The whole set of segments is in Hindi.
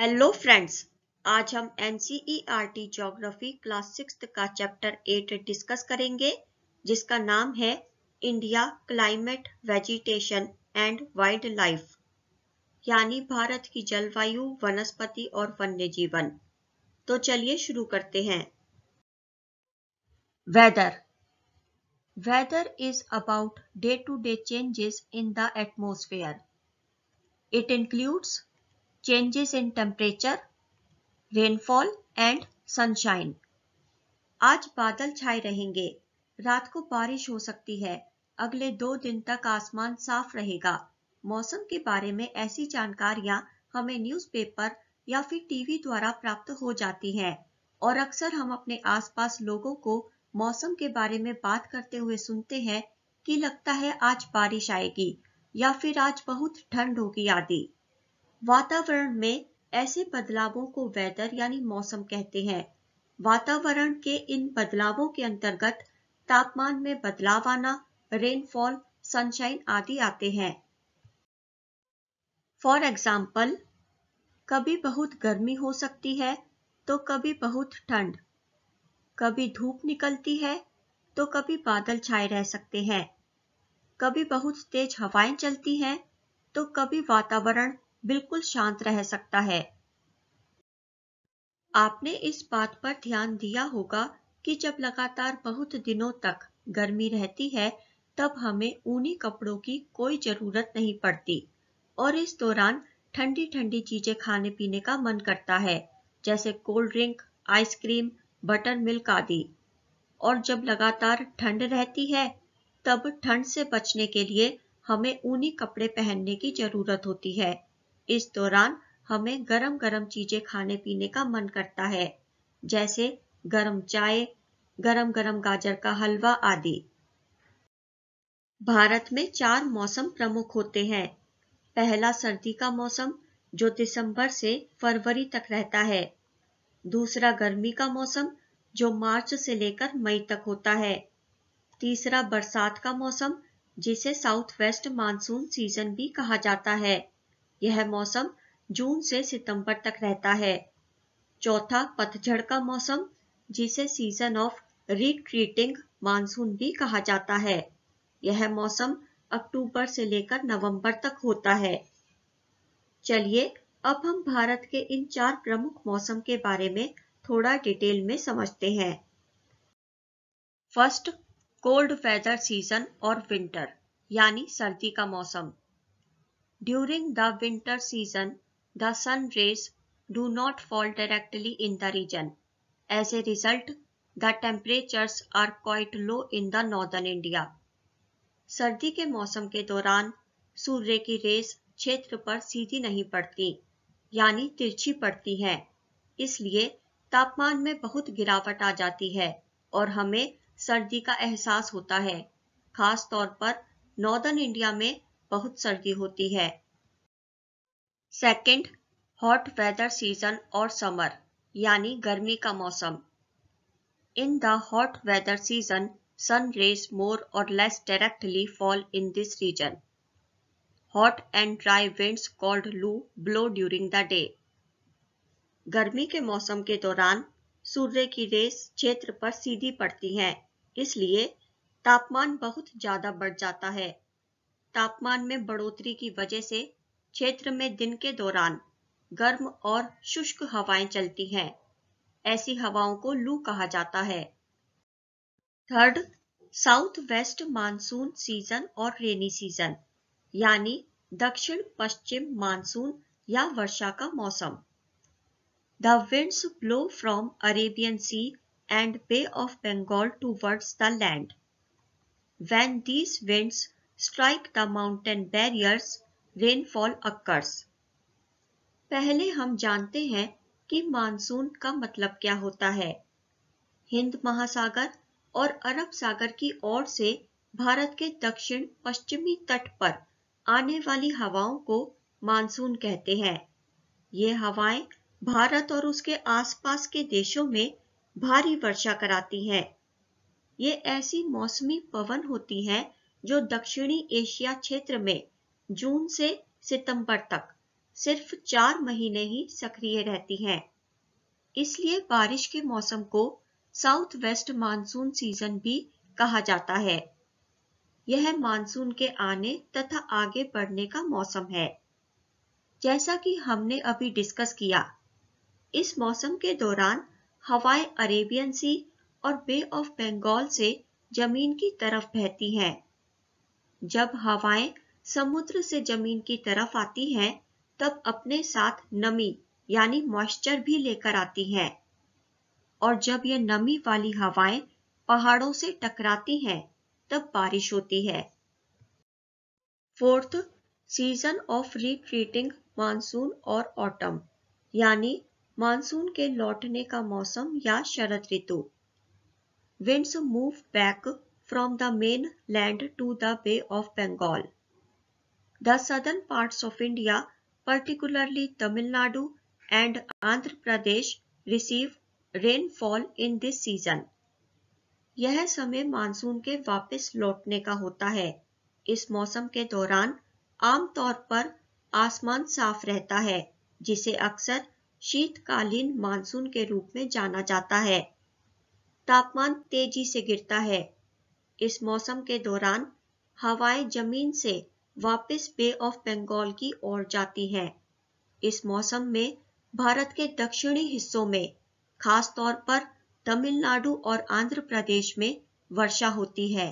हेलो फ्रेंड्स आज हम एनसीईआरटी ज्योग्राफी क्लास सिक्स का चैप्टर एट डिस्कस करेंगे जिसका नाम है India climate vegetation and wildlife यानी भारत की जलवायु वनस्पति और वन्य जीवन तो चलिए शुरू करते हैं weather weather is about day to day changes in the atmosphere it includes changes in temperature, rainfall and sunshine. आज बादल छाए रहेंगे रात को बारिश हो सकती है अगले दो दिन तक आसमान साफ रहेगा मौसम के बारे में ऐसी जानकारियां हमें न्यूज़पेपर या फिर टीवी द्वारा प्राप्त हो जाती हैं और अक्सर हम अपने आसपास लोगों को मौसम के बारे में बात करते हुए सुनते हैं कि लगता है आज बारिश आएगी या फिर आज बहुत ठंड होगी आदि वातावरण में ऐसे बदलावों को वेदर यानी मौसम कहते हैं वातावरण के इन बदलावों के अंतर्गत तापमान में बदलाव आना रेनफॉल सनशाइन आदि आते हैं फॉर एग्जाम्पल कभी बहुत गर्मी हो सकती है तो कभी बहुत ठंड कभी धूप निकलती है तो कभी बादल छाए रह सकते हैं कभी बहुत तेज हवाएं चलती हैं तो कभी वातावरण बिल्कुल शांत रह सकता है आपने इस बात पर ध्यान दिया होगा कि जब लगातार बहुत दिनों तक गर्मी रहती है तब हमें ऊनी कपड़ों की कोई जरूरत नहीं पड़ती और इस दौरान ठंडी ठंडी चीजें खाने पीने का मन करता है जैसे cold drink ice cream buttermilk आदि और जब लगातार ठंड रहती है तब ठंड से बचने के लिए हमें ऊनी कपड़े पहनने की जरूरत होती है इस दौरान हमें गरम गरम चीजें खाने पीने का मन करता है जैसे गरम चाय गरम गरम गाजर का हलवा आदि भारत में चार मौसम प्रमुख होते हैं पहला सर्दी का मौसम जो दिसंबर से फरवरी तक रहता है दूसरा गर्मी का मौसम जो मार्च से लेकर मई तक होता है तीसरा बरसात का मौसम जिसे साउथ वेस्ट मानसून सीजन भी कहा जाता है यह मौसम जून से सितंबर तक रहता है चौथा पतझड़ का मौसम जिसे सीजन ऑफ रिट्रीटिंग मानसून भी कहा जाता है यह मौसम अक्टूबर से लेकर नवंबर तक होता है चलिए अब हम भारत के इन चार प्रमुख मौसम के बारे में थोड़ा डिटेल में समझते हैं फर्स्ट कोल्ड वेदर सीजन और विंटर यानी सर्दी का मौसम During the winter season, the sun rays do not fall directly in the region. As a result, the temperatures are quite low in the northern India. sardi ke mausam ke dauran surya ki rays क्षेत्र par seedhi nahi padti yani tirchi padti hai isliye तापमान में बहुत गिरावट आ जाती है और हमें सर्दी का एहसास होता है खास तौर पर नॉर्दर्न इंडिया में बहुत सर्दी होती है सेकंड हॉट वेदर सीजन और समर यानी गर्मी का मौसम in the hot weather season sun rays more or less directly fall in this region hot and dry winds called loo blow during the day गर्मी के मौसम के दौरान सूर्य की रेस क्षेत्र पर सीधी पड़ती हैं, इसलिए तापमान बहुत ज्यादा बढ़ जाता है तापमान में बढ़ोतरी की वजह से क्षेत्र में दिन के दौरान गर्म और शुष्क हवाएं चलती हैं ऐसी हवाओं को लू कहा जाता है third south west monsoon season और रेनी सीजन यानी दक्षिण पश्चिम मानसून या वर्षा का मौसम The blow from Arabian Sea and Bay of Bengal towards the land when these winds strike the mountain barriers, rainfall occurs. पहले हम जानते हैं कि मानसून का मतलब क्या होता है हिंद महासागर और अरब सागर की ओर से भारत के दक्षिण पश्चिमी तट पर आने वाली हवाओं को मानसून कहते हैं ये हवाएं भारत और उसके आसपास के देशों में भारी वर्षा कराती हैं। ये ऐसी मौसमी पवन होती हैं जो दक्षिणी एशिया क्षेत्र में जून से सितंबर तक सिर्फ चार महीने ही सक्रिय रहती है इसलिए बारिश के मौसम को साउथ वेस्ट मानसून सीजन भी कहा जाता है यह मानसून के आने तथा आगे बढ़ने का मौसम है जैसा कि हमने अभी डिस्कस किया इस मौसम के दौरान हवाएं अरेबियन सी और बे ऑफ बंगाल से जमीन की तरफ बहती हैं जब हवाएं समुद्र से जमीन की तरफ आती हैं तब अपने साथ नमी यानी मॉइस्चर भी लेकर आती है और जब यह नमी वाली हवाएं पहाड़ों से टकराती हैं तब बारिश होती है fourth season of retreating monsoon और ऑटम यानी मानसून के लौटने का मौसम या शरद ऋतु winds move back from the main land to the Bay of Bengal. The southern parts of India, particularly Tamil Nadu and Andhra Pradesh, receive rainfall in this season यह समय मानसून के वापस लौटने का होता है इस मौसम के दौरान आमतौर पर आसमान साफ रहता है जिसे अक्सर शीतकालीन मानसून के रूप में जाना जाता है तापमान तेजी से गिरता है इस मौसम के दौरान हवाएं जमीन से वापस बे ऑफ बंगाल की ओर जाती है इस मौसम में भारत के दक्षिणी हिस्सों में खास तौर पर तमिलनाडु और आंध्र प्रदेश में वर्षा होती है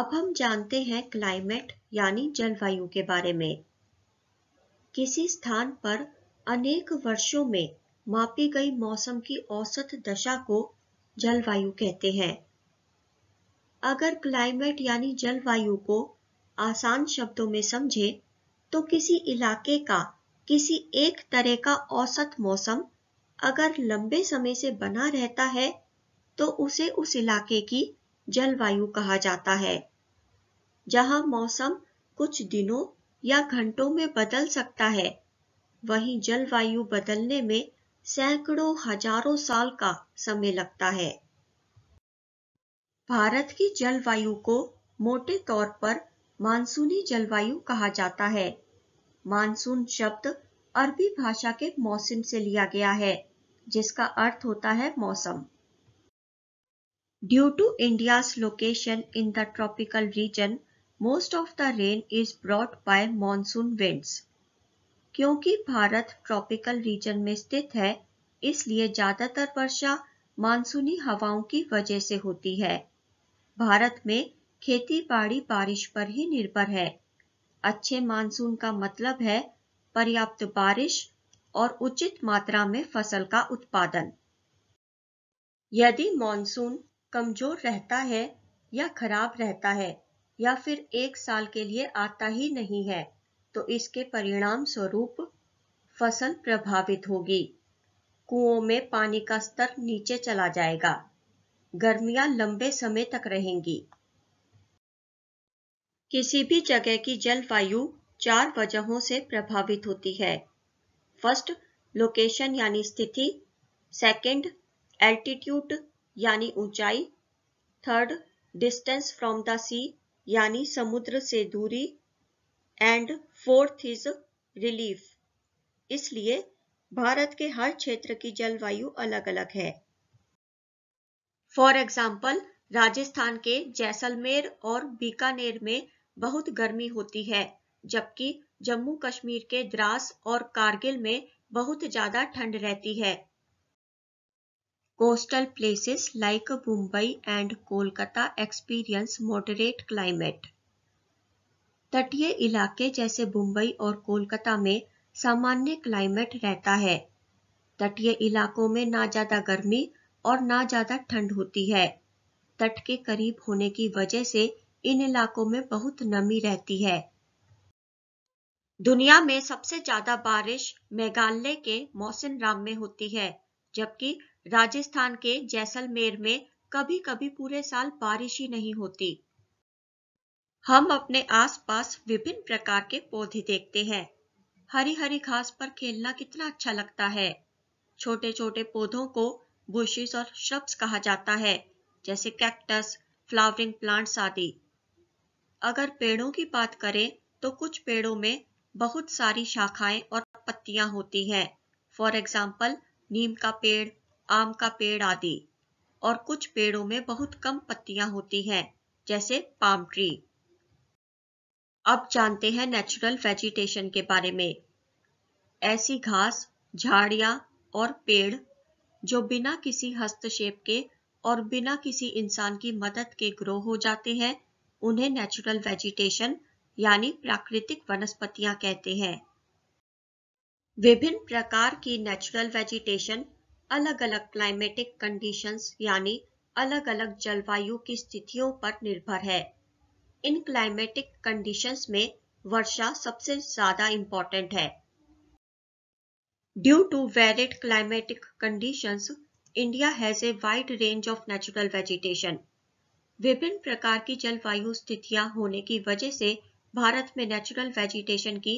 अब हम जानते हैं क्लाइमेट यानी जलवायु के बारे में किसी स्थान पर अनेक वर्षों में मापी गई मौसम की औसत दशा को जलवायु कहते हैं अगर क्लाइमेट यानी जलवायु को आसान शब्दों में समझे तो किसी इलाके का किसी एक तरह का औसत मौसम अगर लंबे समय से बना रहता है तो उसे उस इलाके की जलवायु कहा जाता है जहां मौसम कुछ दिनों या घंटों में बदल सकता है वहीं जलवायु बदलने में सैकड़ों हजारों साल का समय लगता है भारत की जलवायु को मोटे तौर पर मानसूनी जलवायु कहा जाता है मानसून शब्द अरबी भाषा के मौसम से लिया गया है जिसका अर्थ होता है मौसम due to India location in the tropical region most of the rain is brought by monsoon winds क्योंकि भारत ट्रॉपिकल रीजन में स्थित है इसलिए ज्यादातर वर्षा मानसूनी हवाओं की वजह से होती है भारत में खेती बाड़ी बारिश पर ही निर्भर है अच्छे मानसून का मतलब है पर्याप्त बारिश और उचित मात्रा में फसल का उत्पादन यदि मानसून कमजोर रहता है या खराब रहता है या फिर एक साल के लिए आता ही नहीं है तो इसके परिणाम स्वरूप फसल प्रभावित होगी कुओं में पानी का स्तर नीचे चला जाएगा गर्मियां लंबे समय तक रहेंगी किसी भी जगह की जलवायु चार वजहों से प्रभावित होती है फर्स्ट लोकेशन यानी स्थिति सेकंड एल्टीट्यूड यानी ऊंचाई third distance from the sea यानी समुद्र से दूरी एंड फोर्थ इज रिलीफ इसलिए भारत के हर क्षेत्र की जलवायु अलग अलग है फॉर एग्जाम्पल राजस्थान के जैसलमेर और बीकानेर में बहुत गर्मी होती है जबकि जम्मू कश्मीर के द्रास और कारगिल में बहुत ज्यादा ठंड रहती है coastal places like Mumbai and Kolkata experience moderate climate तटीय इलाके जैसे मुंबई और कोलकाता में सामान्य क्लाइमेट रहता है तटीय इलाकों में ना ज्यादा गर्मी और ना ज्यादा ठंड होती है तट के करीब होने की वजह से इन इलाकों में बहुत नमी रहती है दुनिया में सबसे ज्यादा बारिश मेघालय के मौसिन राम में होती है जबकि राजस्थान के जैसलमेर में कभी कभी पूरे साल बारिश ही नहीं होती हम अपने आसपास विभिन्न प्रकार के पौधे देखते हैं हरी हरी घास पर खेलना कितना अच्छा लगता है छोटे छोटे पौधों को बुशेस और श्रब्स कहा जाता है जैसे कैक्टस फ्लावरिंग प्लांट्स आदि अगर पेड़ों की बात करें तो कुछ पेड़ों में बहुत सारी शाखाएं और पत्तियां होती हैं फॉर एग्जाम्पल नीम का पेड़ आम का पेड़ आदि और कुछ पेड़ों में बहुत कम पत्तियां होती हैं जैसे पाम ट्री अब जानते हैं नेचुरल वेजिटेशन के बारे में ऐसी घास झाड़ियां और पेड़ जो बिना किसी हस्तक्षेप के और बिना किसी इंसान की मदद के ग्रो हो जाते हैं उन्हें नेचुरल वेजिटेशन यानी प्राकृतिक वनस्पतियां कहते हैं विभिन्न प्रकार की नेचुरल वेजिटेशन अलग अलग क्लाइमेटिक कंडीशंस यानी अलग अलग जलवायु की स्थितियों पर निर्भर है इन क्लाइमेटिक कंडीशंस में वर्षा सबसे ज्यादा इंपॉर्टेंट है Due to varied climatic conditions, India has a wide range of natural vegetation विभिन्न प्रकार की जलवायु स्थितियां होने की वजह से भारत में नेचुरल वेजिटेशन की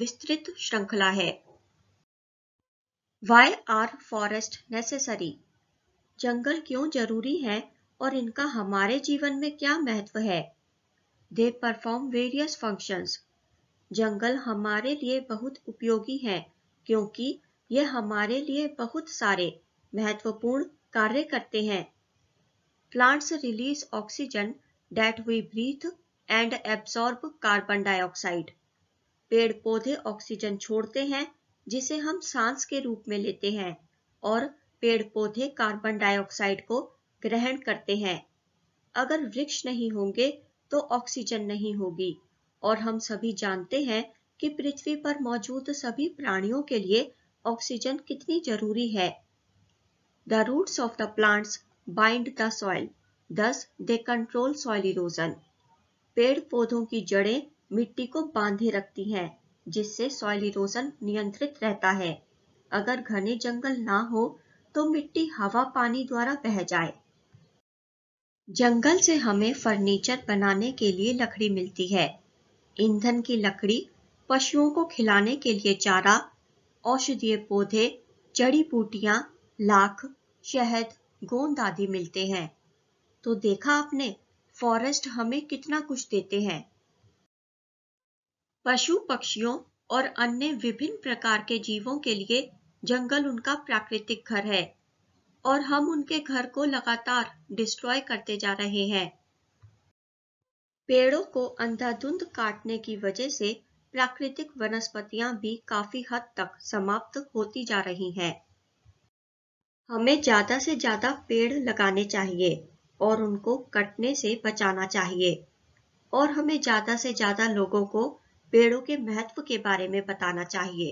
विस्तृत श्रृंखला है वाई आर फॉरेस्ट नेसेसरी जंगल क्यों जरूरी है और इनका हमारे जीवन में क्या महत्व है दे परफॉर्म वेरियस फंक्शंस जंगल हमारे लिए बहुत उपयोगी हैं क्योंकि यह हमारे लिए बहुत सारे महत्वपूर्ण कार्य करते हैं plants release oxygen that we breathe and absorb carbon dioxide पेड़ पौधे ऑक्सीजन छोड़ते हैं जिसे हम सांस के रूप में लेते हैं और पेड़ पौधे कार्बन डाइऑक्साइड को ग्रहण करते हैं अगर वृक्ष नहीं होंगे तो ऑक्सीजन नहीं होगी और हम सभी जानते हैं कि पृथ्वी पर मौजूद सभी प्राणियों के लिए ऑक्सीजन कितनी जरूरी है the roots of the plants bind the soil thus they control soil erosion पेड़ पौधों की जड़ें मिट्टी को बांधे रखती हैं, जिससे सॉइल इरोजन नियंत्रित रहता है अगर घने जंगल ना हो तो मिट्टी हवा पानी द्वारा बह जाए जंगल से हमें फर्नीचर बनाने के लिए लकड़ी मिलती है ईंधन की लकड़ी पशुओं को खिलाने के लिए चारा औषधीय पौधे जड़ी बूटियां लाख शहद गोंद आदि मिलते हैं तो देखा आपने फॉरेस्ट हमें कितना कुछ देते हैं पशु पक्षियों और अन्य विभिन्न प्रकार के जीवों के लिए जंगल उनका प्राकृतिक घर है और हम उनके घर को लगातार डिस्ट्रॉय करते जा रहे हैं पेड़ों को अंधाधुंध काटने की वजह से प्राकृतिक वनस्पतियां भी काफी हद तक समाप्त होती जा रही हैं। हमें ज्यादा से ज्यादा पेड़ लगाने चाहिए और उनको कटने से बचाना चाहिए और हमें ज्यादा से ज्यादा लोगों को पेड़ों के महत्व के बारे में बताना चाहिए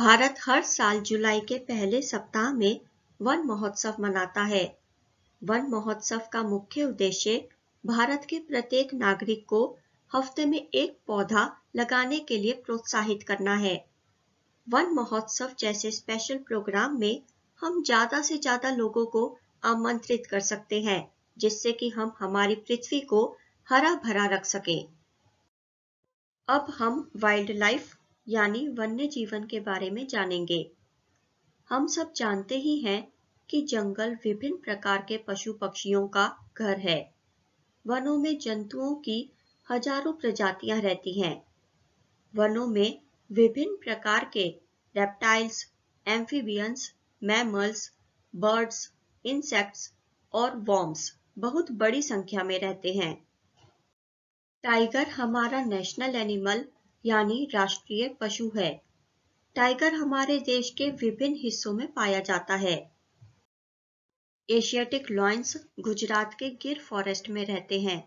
भारत हर साल जुलाई के पहले सप्ताह में वन महोत्सव मनाता है वन महोत्सव का मुख्य उद्देश्य भारत के प्रत्येक नागरिक को हफ्ते में एक पौधा लगाने के लिए प्रोत्साहित करना है वन महोत्सव जैसे स्पेशल प्रोग्राम में हम ज्यादा से ज्यादा लोगों को आमंत्रित कर सकते हैं जिससे कि हम हमारी पृथ्वी को हरा भरा रख सके अब हम वाइल्ड लाइफ यानी वन्य जीवन के बारे में जानेंगे हम सब जानते ही हैं कि जंगल विभिन्न प्रकार के पशु पक्षियों का घर है वनों में जंतुओं की हजारों प्रजातियां रहती हैं वनों में विभिन्न प्रकार के reptiles amphibians mammals birds insects और वॉर्म्स बहुत बड़ी संख्या में रहते हैं टाइगर हमारा नेशनल एनिमल यानी राष्ट्रीय पशु है टाइगर हमारे देश के विभिन्न हिस्सों में पाया जाता है एशियाटिक लॉयंस गुजरात के गिर फॉरेस्ट में रहते हैं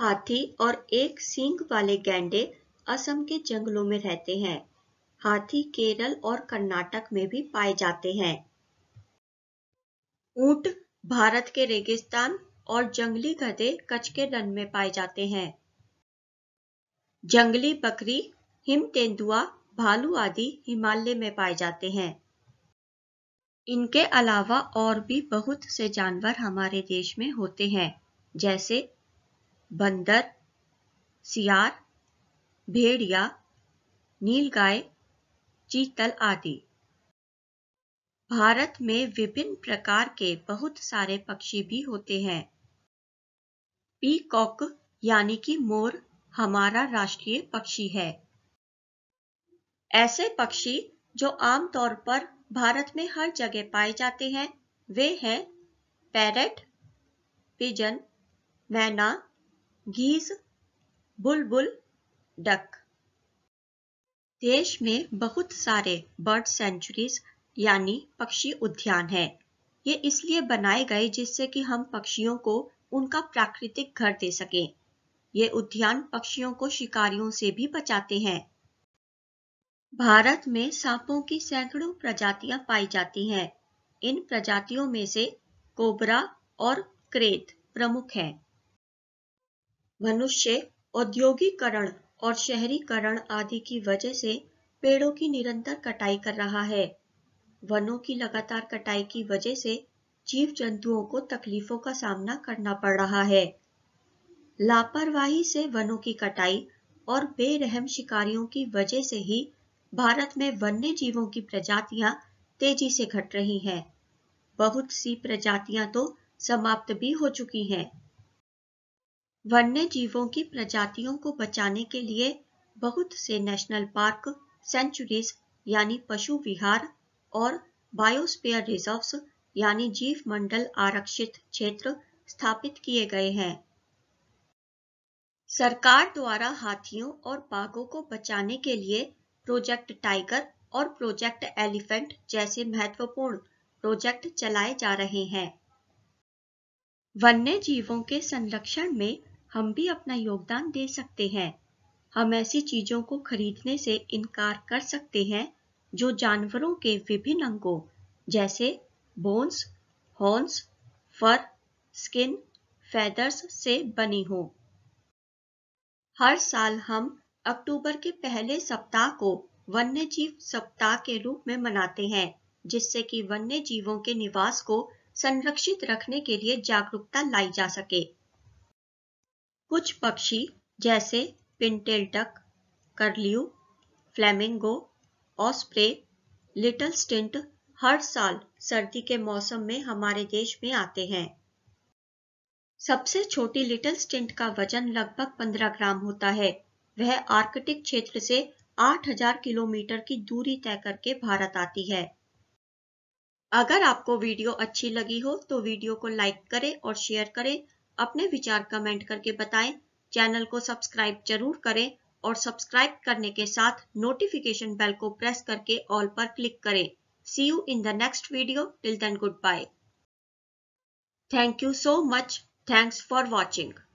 हाथी और एक सींग वाले गैंडे असम के जंगलों में रहते हैं हाथी केरल और कर्नाटक में भी पाए जाते हैं ऊंट भारत के रेगिस्तान और जंगली गधे कच्छ के रन में पाए जाते हैं जंगली बकरी हिम तेंदुआ भालू आदि हिमालय में पाए जाते हैं इनके अलावा और भी बहुत से जानवर हमारे देश में होते हैं जैसे बंदर सियार भेड़िया नीलगाय चीतल आदि भारत में विभिन्न प्रकार के बहुत सारे पक्षी भी होते हैं पीकॉक यानी कि मोर हमारा राष्ट्रीय पक्षी है ऐसे पक्षी जो आमतौर पर भारत में हर जगह पाए जाते हैं वे हैं पैरट पिजन मैना गीज बुलबुल डक देश में बहुत सारे बर्ड सेंचुरीज यानी पक्षी उद्यान हैं। ये इसलिए बनाए गए जिससे कि हम पक्षियों को उनका प्राकृतिक घर दे सकें। ये उद्यान पक्षियों को शिकारियों से भी बचाते हैं भारत में सांपों की सैकड़ों प्रजातियां पाई जाती हैं। इन प्रजातियों में से कोबरा और क्रेत प्रमुख हैं। मनुष्य औद्योगिकरण और शहरीकरण आदि की वजह से पेड़ों की निरंतर कटाई कर रहा है वनों की लगातार कटाई की वजह से जीव जंतुओं को तकलीफों का सामना करना पड़ रहा है लापरवाही से वनों की कटाई और बेरहम शिकारियों की वजह से ही भारत में वन्य जीवों की प्रजातियां तेजी से घट रही हैं। बहुत सी प्रजातियां तो समाप्त भी हो चुकी हैं वन्य जीवों की प्रजातियों को बचाने के लिए बहुत से नेशनल पार्क सेंचुरीज यानी पशु विहार और बायोस्पेयर रिजर्व्स यानी जीव मंडल आरक्षित क्षेत्र स्थापित किए गए हैं सरकार द्वारा हाथियों और बाघों को बचाने के लिए प्रोजेक्ट टाइगर और प्रोजेक्ट एलिफेंट जैसे महत्वपूर्ण प्रोजेक्ट चलाए जा रहे हैं वन्य जीवों के संरक्षण में हम भी अपना योगदान दे सकते हैं हम ऐसी चीजों को खरीदने से इनकार कर सकते हैं जो जानवरों के विभिन्न अंगों जैसे bones horns fur skin feathers से बनी हो हर साल हम अक्टूबर के पहले सप्ताह को वन्य जीव सप्ताह के रूप में मनाते हैं जिससे कि वन्य जीवों के निवास को संरक्षित रखने के लिए जागरूकता लाई जा सके कुछ पक्षी जैसे टक curlew flamingo osprey little stint हर साल सर्दी के मौसम में हमारे देश में आते हैं सबसे छोटी लिटल स्टिंट का वजन लगभग 15 ग्राम होता है वह आर्कटिक क्षेत्र से 8000 किलोमीटर की दूरी तय करके भारत आती है अगर आपको वीडियो अच्छी लगी हो तो वीडियो को लाइक करें और शेयर करें अपने विचार कमेंट करके बताएं चैनल को सब्सक्राइब जरूर करें और सब्सक्राइब करने के साथ नोटिफिकेशन बेल को प्रेस करके ऑल पर क्लिक करें see you in the next video till then goodbye thank you so much thanks for watching